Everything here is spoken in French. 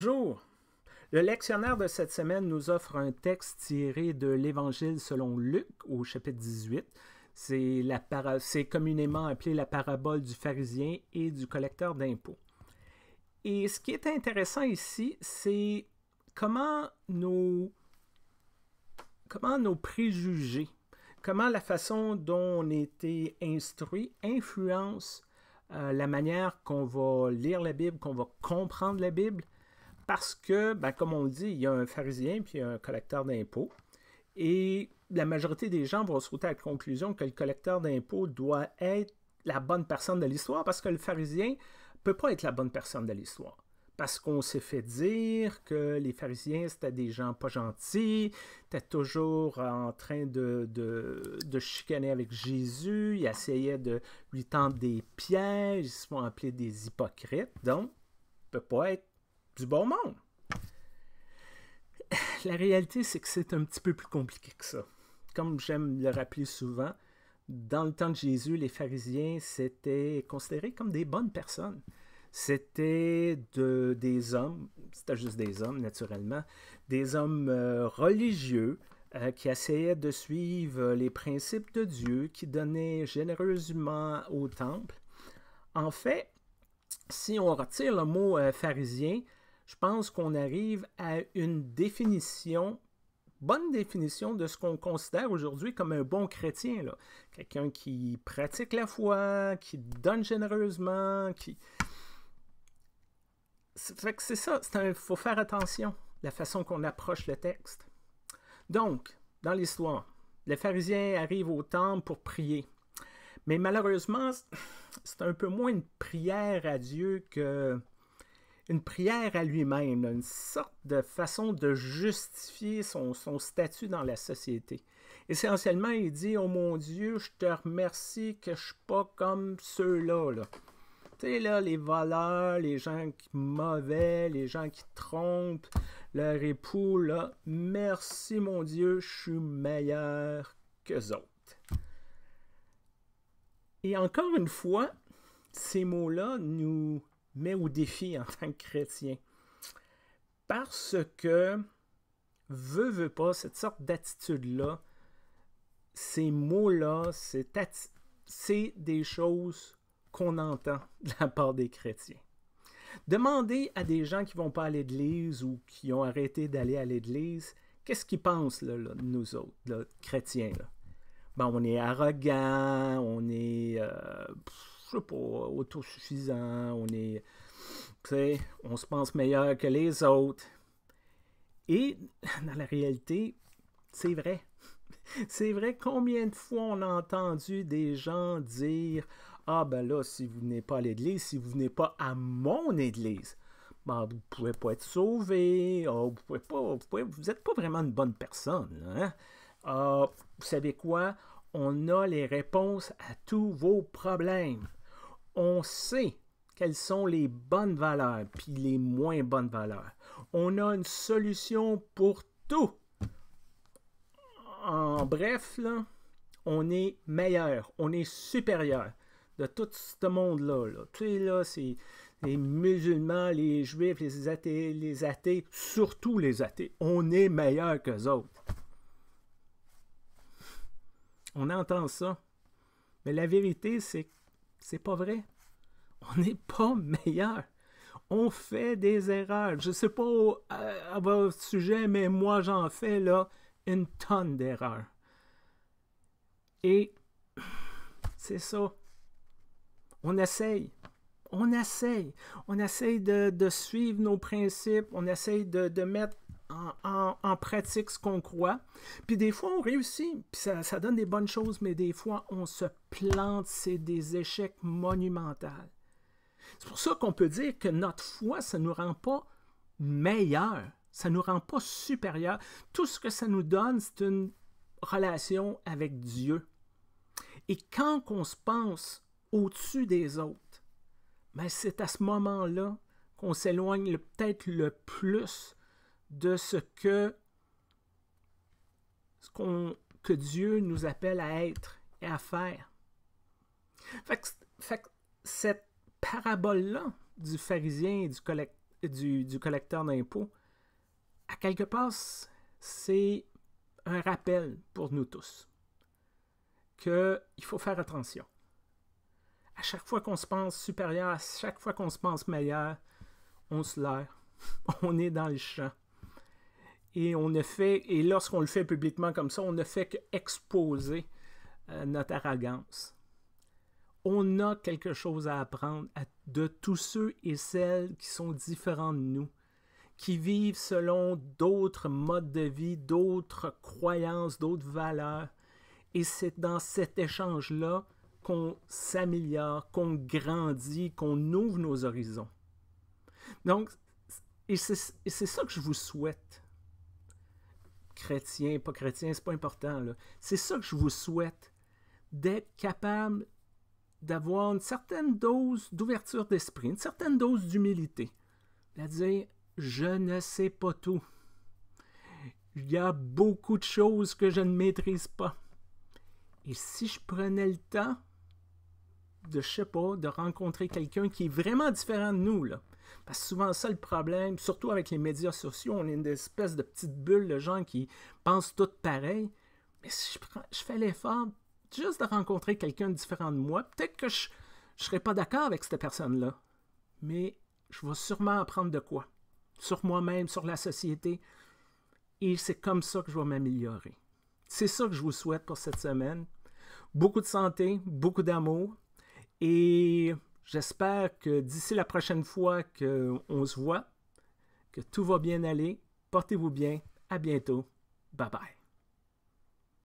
Bonjour. Le lectionnaire de cette semaine nous offre un texte tiré de l'Évangile selon Luc au chapitre 18. C'est communément appelé la parabole du pharisien et du collecteur d'impôts. Et ce qui est intéressant ici, c'est comment nos... comment nos préjugés, comment la façon dont on a été instruit influence euh, la manière qu'on va lire la Bible, qu'on va comprendre la Bible, parce que, ben, comme on le dit, il y a un pharisien puis un collecteur d'impôts. Et la majorité des gens vont se sauter à la conclusion que le collecteur d'impôts doit être la bonne personne de l'histoire parce que le pharisien ne peut pas être la bonne personne de l'histoire. Parce qu'on s'est fait dire que les pharisiens, c'était des gens pas gentils, étaient toujours en train de, de, chicaner avec Jésus, ils essayaient de lui tendre des pièges, ils se font appeler des hypocrites. Donc, peut pas être du bon monde. La réalité, c'est que c'est un petit peu plus compliqué que ça. Comme j'aime le rappeler souvent, dans le temps de Jésus, les pharisiens, c'était considérés comme des bonnes personnes. C'était de, des hommes, c'était juste des hommes naturellement, des hommes euh, religieux euh, qui essayaient de suivre les principes de Dieu, qui donnaient généreusement au temple. En fait, si on retire le mot pharisiens euh, pharisien, je pense qu'on arrive à une définition, bonne définition de ce qu'on considère aujourd'hui comme un bon chrétien. Quelqu'un qui pratique la foi, qui donne généreusement, qui... c'est ça, il faut faire attention la façon qu'on approche le texte. Donc, dans l'histoire, les pharisiens arrivent au temple pour prier. Mais malheureusement, c'est un peu moins une prière à Dieu que une prière à lui-même, une sorte de façon de justifier son, statut dans la société. Essentiellement, il dit Oh mon Dieu, je te remercie que je ne suis pas comme ceux-là. Tu sais, là, les voleurs, les gens mauvais, les gens qui trompent leur époux, là, merci mon Dieu, je suis meilleur qu'eux autres. Et encore une fois, ces mots-là nous mais au défi en tant que chrétien. Parce que, veut, veut pas, cette sorte d'attitude-là, ces mots-là, c'est des choses qu'on entend de la part des chrétiens. Demandez à des gens qui vont pas à l'Église ou qui ont arrêté d'aller à l'Église, qu'est-ce qu'ils pensent, là, nous autres, chrétiens. Ben, on est arrogant, on est... Euh, je sais pas, autosuffisant, on est, on se pense meilleur que les autres. Et dans la réalité, c'est vrai. C'est vrai, combien de fois on a entendu des gens dire Ah, ben là, si vous venez pas à l'église, si vous venez pas à mon église, ben vous pouvez pas être sauvé, ah, vous n'êtes pas, vraiment une bonne personne. Hein. Ah, vous savez quoi On a les réponses à tous vos problèmes on sait quelles sont les bonnes valeurs puis les moins bonnes valeurs. On a une solution pour tout. En bref, là, on est meilleur, on est supérieur de tout ce monde-là. Tu sais, là, c'est les musulmans, les juifs, les athées, les athées, surtout les athées. On est meilleur qu'eux autres. On entend ça. Mais la vérité, c'est que c'est pas vrai. On n'est pas meilleur. On fait des erreurs. Je sais pas euh, à, votre sujet, mais moi j'en fais là une tonne d'erreurs. Et c'est ça. On essaye. On essaye. On essaye de, suivre nos principes. On essaye de mettre en, pratique ce qu'on croit. Puis des fois, on réussit, puis ça, donne des bonnes choses, mais des fois, on se plante, c'est des échecs monumentaux. C'est pour ça qu'on peut dire que notre foi, ça ne nous rend pas meilleur, ça ne nous rend pas supérieur. Tout ce que ça nous donne, c'est une relation avec Dieu. Et quand on se pense au-dessus des autres, ben, c'est à ce moment-là qu'on s'éloigne peut-être le plus de ce que, ce que Dieu nous appelle à être et à faire. Fait que, cette parabole-là du pharisien et du, du, du collecteur d'impôts, à quelque part, c'est un rappel pour nous tous qu'il faut faire attention. À chaque fois qu'on se pense supérieur, à chaque fois qu'on se pense meilleur, on se leurre. On est dans le champ et on ne fait, et lorsqu'on le fait publiquement comme ça, on ne fait qu'exposer euh, notre arrogance. On a quelque chose à apprendre de tous ceux et celles qui sont différents de nous, qui vivent selon d'autres modes de vie, d'autres croyances, d'autres valeurs. Et c'est dans cet échange-là qu'on s'améliore, qu'on grandit, qu'on ouvre nos horizons. Donc, et c'est ça que je vous souhaite chrétien, pas chrétien, c'est pas important. C'est ça que je vous souhaite, d'être capable d'avoir une certaine dose d'ouverture d'esprit, une certaine dose d'humilité. C'est-à-dire, je ne sais pas tout. Il y a beaucoup de choses que je ne maîtrise pas. Et si je prenais le temps de, je sais pas, de rencontrer quelqu'un qui est vraiment différent de nous, là, parce souvent, ça le problème, surtout avec les médias sociaux, on est une espèce de petite bulle de gens qui pensent toutes pareil. Mais si je, fais l'effort juste de rencontrer quelqu'un différent de moi, peut-être que je ne serai pas d'accord avec cette personne-là. Mais je vais sûrement apprendre de quoi. Sur moi-même, sur la société. Et c'est comme ça que je vais m'améliorer. C'est ça que je vous souhaite pour cette semaine. Beaucoup de santé, beaucoup d'amour. Et J'espère que d'ici la prochaine fois qu'on se voit, que tout va bien aller. Portez-vous bien. À bientôt. Bye bye.